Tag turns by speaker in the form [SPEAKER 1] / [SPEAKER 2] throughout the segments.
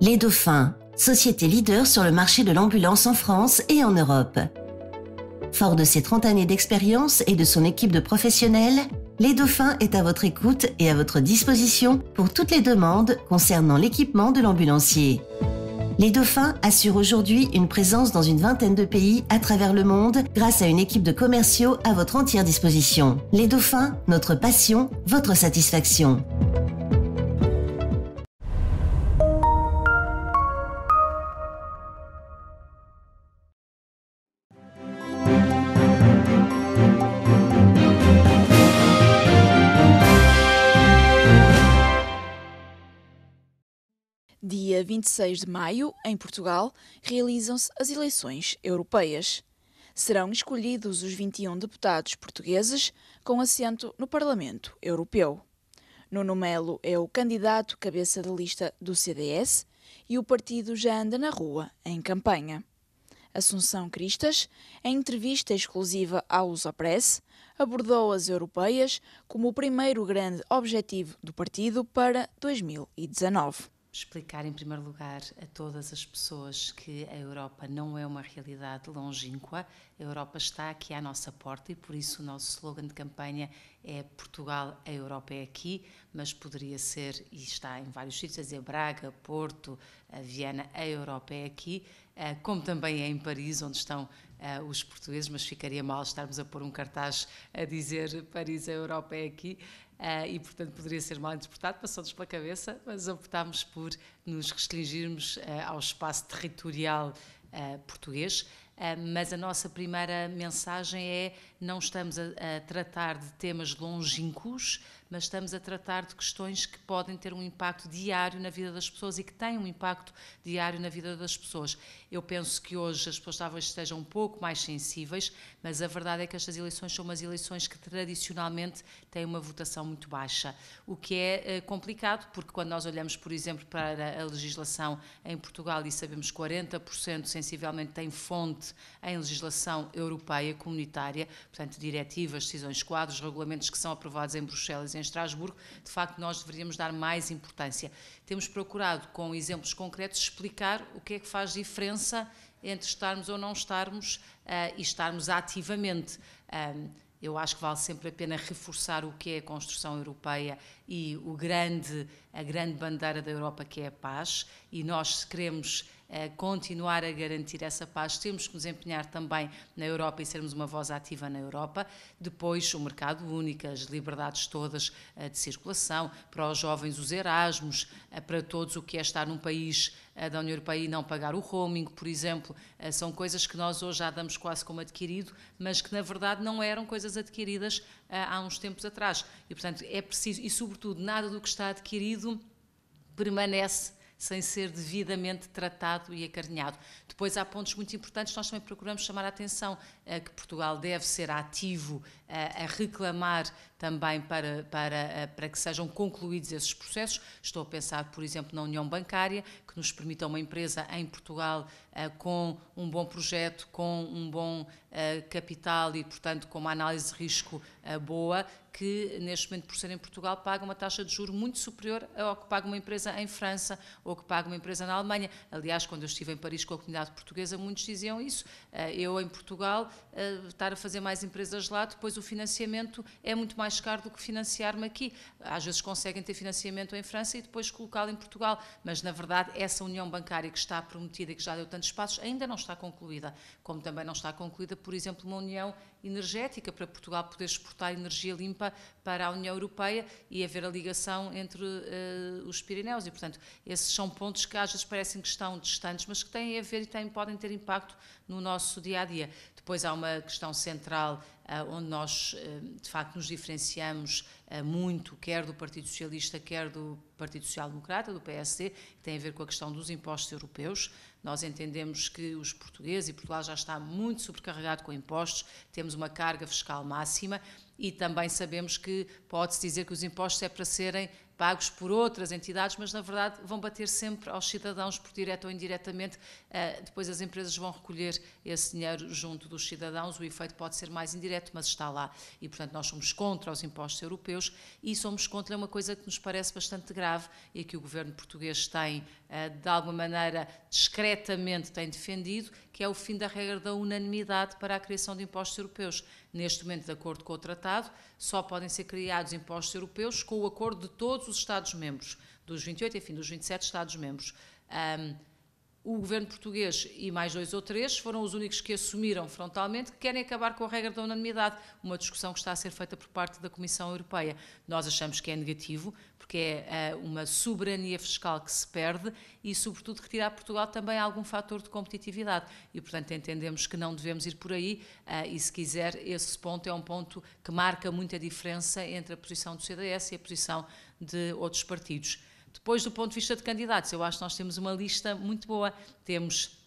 [SPEAKER 1] Les Dauphins, société leader sur le marché de l'ambulance en France et en Europe. Fort de ses 30 années d'expérience et de son équipe de professionnels, Les Dauphins est à votre écoute et à votre disposition pour toutes les demandes concernant l'équipement de l'ambulancier. Les Dauphins assurent aujourd'hui une présence dans une vingtaine de pays à travers le monde grâce à une équipe de commerciaux à votre entière disposition. Les Dauphins, notre passion, votre satisfaction. Dia 26 de maio, em Portugal, realizam-se as eleições europeias. Serão escolhidos os 21 deputados portugueses com assento no Parlamento Europeu. Nuno Melo é o candidato cabeça de lista do CDS e o partido já anda na rua, em campanha. Assunção Cristas, em entrevista exclusiva à USA Press, abordou as europeias como o primeiro grande objetivo do partido para 2019 explicar, em primeiro lugar, a todas as pessoas que a Europa não é uma realidade longínqua. A Europa está aqui à nossa porta e, por isso, o nosso slogan de campanha é Portugal, a Europa é aqui, mas poderia ser, e está em vários sítios, a dizer Braga, Porto, a Viena, a Europa é aqui, eh, como também é em Paris, onde estão uh, os portugueses, mas ficaria mal estarmos a pôr um cartaz a dizer Paris, é a Europa é aqui, uh, e portanto poderia ser mal interpretado, passou-nos pela cabeça, mas optámos por nos restringirmos eh, ao espaço territorial português. mas a nossa primeira mensagem é: não estamos a, a tratar de temas longínquos, mas estamos a tratar de questões que podem ter um impacto diário na vida das pessoas e que têm um impacto diário na vida das pessoas. Eu penso que hoje as pessoas talvez estejam um pouco mais sensíveis, mas a verdade é que estas eleições são umas eleições que tradicionalmente têm uma votação muito baixa, o que é eh, complicado, porque quando nós olhamos, por exemplo, para a legislação em Portugal e sabemos que 40% sensivelmente tem fonte em legislação europeia comunitária, portanto, diretivas, decisões quadros, regulamentos que são aprovados em Bruxelas em Estrasburgo, de facto nós deveríamos dar mais importância. Temos procurado, com exemplos concretos, explicar o que é que faz diferença entre estarmos ou não estarmos uh, e estarmos ativamente. eu acho que vale sempre a pena reforçar o que é a construção europeia e o grande, a grande bandeira da Europa que é a paz, e nós queremos eh, continuar a garantir essa paz, temos que nos empenhar também na Europa e sermos uma voz ativa na Europa. Depois, o mercado único, as liberdades todas eh, de circulação, para os jovens, os Erasmus, eh, para todos o que é estar num país da União Europeia e não pagar o roaming, por exemplo, são coisas que nós hoje já damos quase como adquirido, mas que na verdade não eram coisas adquiridas eh, há uns tempos atrás. E, portanto, é preciso, e sobretudo, nada do que está adquirido permanece sem ser devidamente tratado e acarinhado. Depois há pontos muito importantes, nós também procuramos chamar a atenção a eh, que Portugal deve ser ativo eh, a reclamar também para, para, eh, para que sejam concluídos esses processos. Estou a pensar, por exemplo, na União Bancária, que nos permita uma empresa em Portugal com um bom projeto, com um bom capital e, portanto, com uma análise de risco boa, que, neste momento, por ser em Portugal, paga uma taxa de juro muito superior ao que paga uma empresa em França ou que paga uma empresa na Alemanha. Aliás, quando eu estive em Paris com a comunidade portuguesa, muitos diziam isso. Eh, eu, em Portugal, eh, estar a fazer mais empresas lá, depois o financiamento é muito mais caro do que financiar-me aqui. Às vezes conseguem ter financiamento em França e depois colocá-lo em Portugal, mas, na verdade, essa união bancária que está prometida e que já deu tantos passos ainda não está concluída, como também não está concluída, por exemplo, uma união energética, para Portugal poder exportar energia limpa para a União Europeia e haver a ligação entre uh, os Pirineus. E, portanto, esses são pontos que às vezes parecem que estão distantes, mas que têm a ver e têm, podem ter impacto no nosso dia a dia. Depois há uma questão central ah, onde nós, ah, de facto, nos diferenciamos ah, muito, quer do Partido Socialista, quer do Partido Social Democrata, do PSD, que tem a ver com a questão dos impostos europeus. Nós entendemos que os portugueses e Portugal já está muito sobrecarregado com impostos, temos uma carga fiscal máxima e também sabemos que pode-se dizer que os impostos é para serem pagos por outras entidades, mas na verdade vão bater sempre aos cidadãos, por direto ou indiretamente. Ah, depois as empresas vão recolher esse dinheiro junto dos cidadãos. O efeito pode ser mais indireto, mas está lá. E, portanto, nós somos contra os impostos europeus e somos contra uma coisa que nos parece bastante grave e que o governo português tem, ah, de alguma maneira, discretamente tem defendido, que é o fim da regra da unanimidade para a criação de impostos europeus. Neste momento, de acordo com o tratado, só podem ser criados impostos europeus com o acordo de todos os Estados-membros, dos 28, enfim, dos 27 Estados-membros. Um, o governo português e mais dois ou três foram os únicos que assumiram frontalmente que querem acabar com a regra da unanimidade, uma discussão que está a ser feita por parte da Comissão Europeia. Nós achamos que é negativo, porque é eh, uma soberania fiscal que se perde e, sobretudo, retirar a Portugal também é algum fator de competitividade. E, portanto, entendemos que não devemos ir por aí eh, e, se quiser, esse ponto é um ponto que marca muita diferença entre a posição do CDS e a posição de outros partidos. Depois, do ponto de vista de candidatos, eu acho que nós temos uma lista muito boa. Temos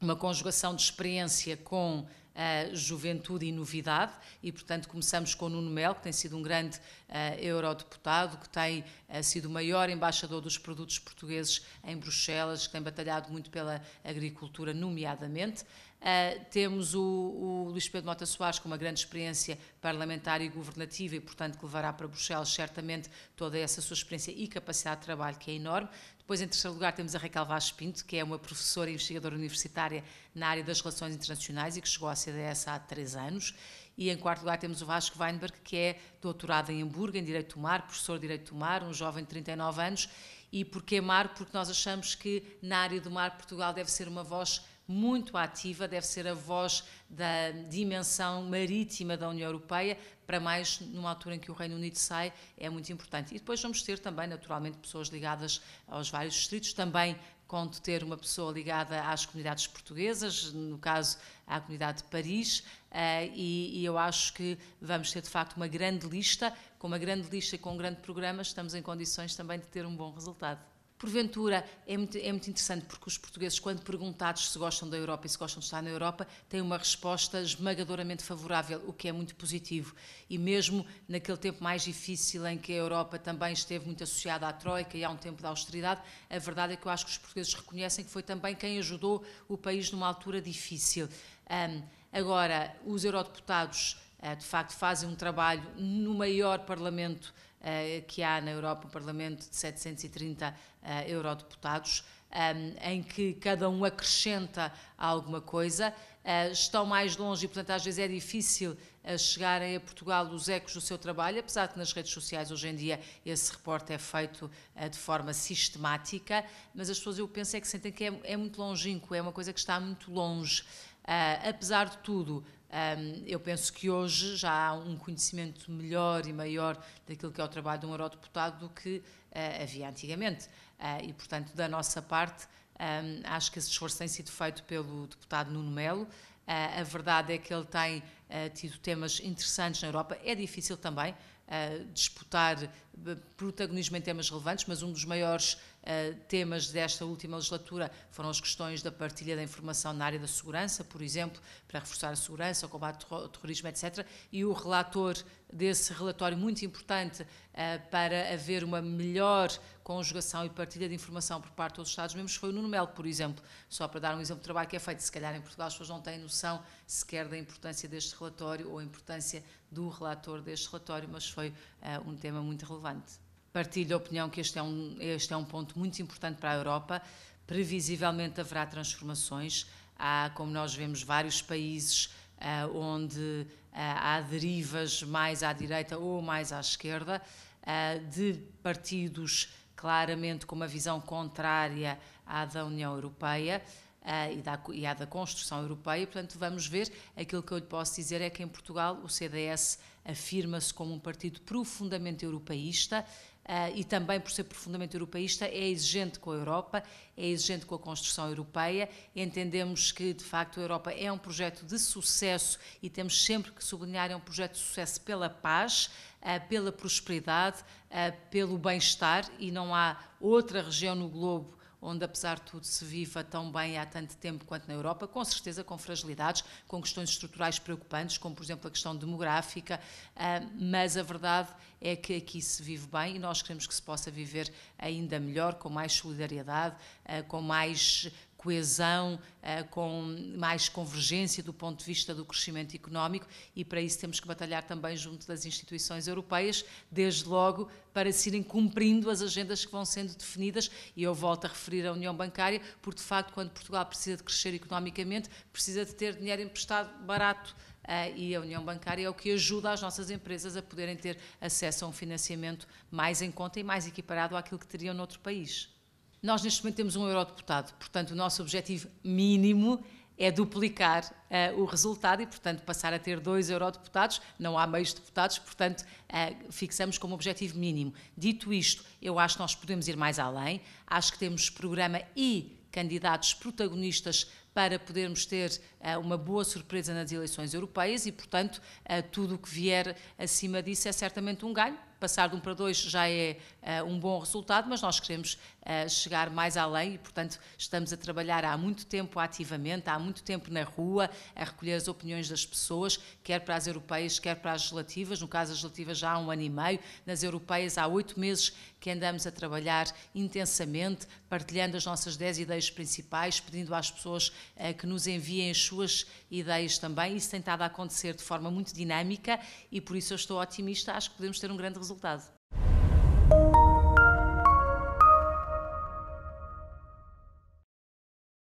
[SPEAKER 1] uma conjugação de experiência com uh, juventude e novidade, e portanto começamos com Nuno Mel, que tem sido um grande uh, eurodeputado, que tem uh, sido o maior embaixador dos produtos portugueses em Bruxelas, que tem batalhado muito pela agricultura, nomeadamente. Uh, temos o, o, Luís Pedro Mota Soares com uma grande experiência parlamentar e governativa e, portanto, que levará para Bruxelas certamente toda essa sua experiência e capacidade de trabalho, que é enorme. Depois, em terceiro lugar, temos a Raquel Vaz Pinto, que é uma professora e investigadora universitária na área das relações internacionais e que chegou à CDS há três anos. E em quarto lugar temos o Vasco Weinberg, que é doutorado em Hamburgo, em Direito do Mar, professor de Direito do Mar, um jovem de 39 anos. E porquê mar? Porque nós achamos que na área do mar Portugal deve ser uma voz muito ativa, deve ser a voz da dimensão marítima da União Europeia, para mais numa altura em que o Reino Unido sai, é muito importante. E depois vamos ter também, naturalmente, pessoas ligadas aos vários distritos, também conto ter uma pessoa ligada às comunidades portuguesas, no caso à comunidade de Paris, eh, e, eu acho que vamos ter de facto uma grande lista, com uma grande lista e com um grande programa, estamos em condições também de ter um bom resultado porventura é muito, é muito interessante porque os portugueses, quando perguntados se gostam da Europa e se gostam de estar na Europa, têm uma resposta esmagadoramente favorável, o que é muito positivo. E mesmo naquele tempo mais difícil em que a Europa também esteve muito associada à Troika e há um tempo da austeridade, a verdade é que eu acho que os portugueses reconhecem que foi também quem ajudou o país numa altura difícil. Um, agora, os eurodeputados, uh, de facto, fazem um trabalho no maior parlamento eh, que há na Europa, um Parlamento de 730 uh, eh, eurodeputados, um, eh, em que cada um acrescenta alguma coisa, uh, estão mais longe e, portanto, às vezes é difícil chegarem a Portugal os ecos do seu trabalho, apesar de nas redes sociais hoje em dia esse reporte é feito uh, de forma sistemática, mas as pessoas eu penso é que sentem que é, é muito longínquo, é uma coisa que está muito longe. Uh, apesar de tudo, um, eu penso que hoje já há um conhecimento melhor e maior daquilo que é o trabalho de um eurodeputado do que uh, havia antigamente. Uh, e, portanto, da nossa parte, um, acho que esse esforço tem sido feito pelo deputado Nuno Melo. Uh, a verdade é que ele tem uh, tido temas interessantes na Europa. É difícil também uh, disputar protagonismo em temas relevantes, mas um dos maiores Uh, temas desta última legislatura foram as questões da partilha da informação na área da segurança, por exemplo, para reforçar a segurança, o combate ao terrorismo, etc. E o relator desse relatório muito importante uh, para haver uma melhor conjugação e partilha de informação por parte dos Estados-membros foi o Nuno Melo, por exemplo, só para dar um exemplo de trabalho que é feito. Se calhar em Portugal as pessoas não têm noção sequer da importância deste relatório ou a importância do relator deste relatório, mas foi uh, um tema muito relevante partilho a opinião que este é, um, este é um ponto muito importante para a Europa. Previsivelmente haverá transformações. Há, como nós vemos, vários países uh, onde uh, há derivas mais à direita ou mais à esquerda, uh, de partidos claramente com uma visão contrária à da União Europeia. Uh, e, da, e à da construção europeia. Portanto, vamos ver. Aquilo que eu lhe posso dizer é que em Portugal o CDS afirma-se como um partido profundamente europeísta, Uh, e também por ser profundamente europeísta, é exigente com a Europa, é exigente com a construção europeia. Entendemos que, de facto, a Europa é um projeto de sucesso e temos sempre que sublinhar é um projeto de sucesso pela paz, uh, pela prosperidade, uh, pelo bem-estar e não há outra região no globo onde apesar de tudo se viva tão bem há tanto tempo quanto na Europa, com certeza com fragilidades, com questões estruturais preocupantes, como por exemplo a questão demográfica, ah, mas a verdade é que aqui se vive bem e nós queremos que se possa viver ainda melhor, com mais solidariedade, ah, com mais coesão, eh, com mais convergência do ponto de vista do crescimento económico e para isso temos que batalhar também junto das instituições europeias, desde logo para se irem cumprindo as agendas que vão sendo definidas e eu volto a referir a União Bancária, porque de facto quando Portugal precisa de crescer economicamente, precisa de ter dinheiro emprestado barato Uh, e a União Bancária é o que ajuda as nossas empresas a poderem ter acesso a um financiamento mais em conta e mais equiparado àquilo que teriam noutro país. Nós, neste momento, temos um eurodeputado, portanto, o nosso objetivo mínimo é duplicar uh, o resultado e, portanto, passar a ter dois eurodeputados, não há meios deputados, portanto, uh, fixamos como objetivo mínimo. Dito isto, eu acho que nós podemos ir mais além, acho que temos programa e candidatos protagonistas para podermos ter uh, uma boa surpresa nas eleições europeias e, portanto, tudo o que vier acima disso é certamente um ganho, passar de um para dois já é uh, um bom resultado, mas nós queremos uh, chegar mais além e, portanto, estamos a trabalhar há muito tempo ativamente, há muito tempo na rua, a recolher as opiniões das pessoas, quer para as europeias, quer para as legislativas. No caso, as legislativas já há um ano e meio, nas europeias há oito meses que andamos a trabalhar intensamente, partilhando as nossas dez ideias principais, pedindo às pessoas uh, que nos enviem as suas ideias também. Isso tem estado a acontecer de forma muito dinâmica e, por isso, eu estou otimista. Acho que podemos ter um grande resultado resultado.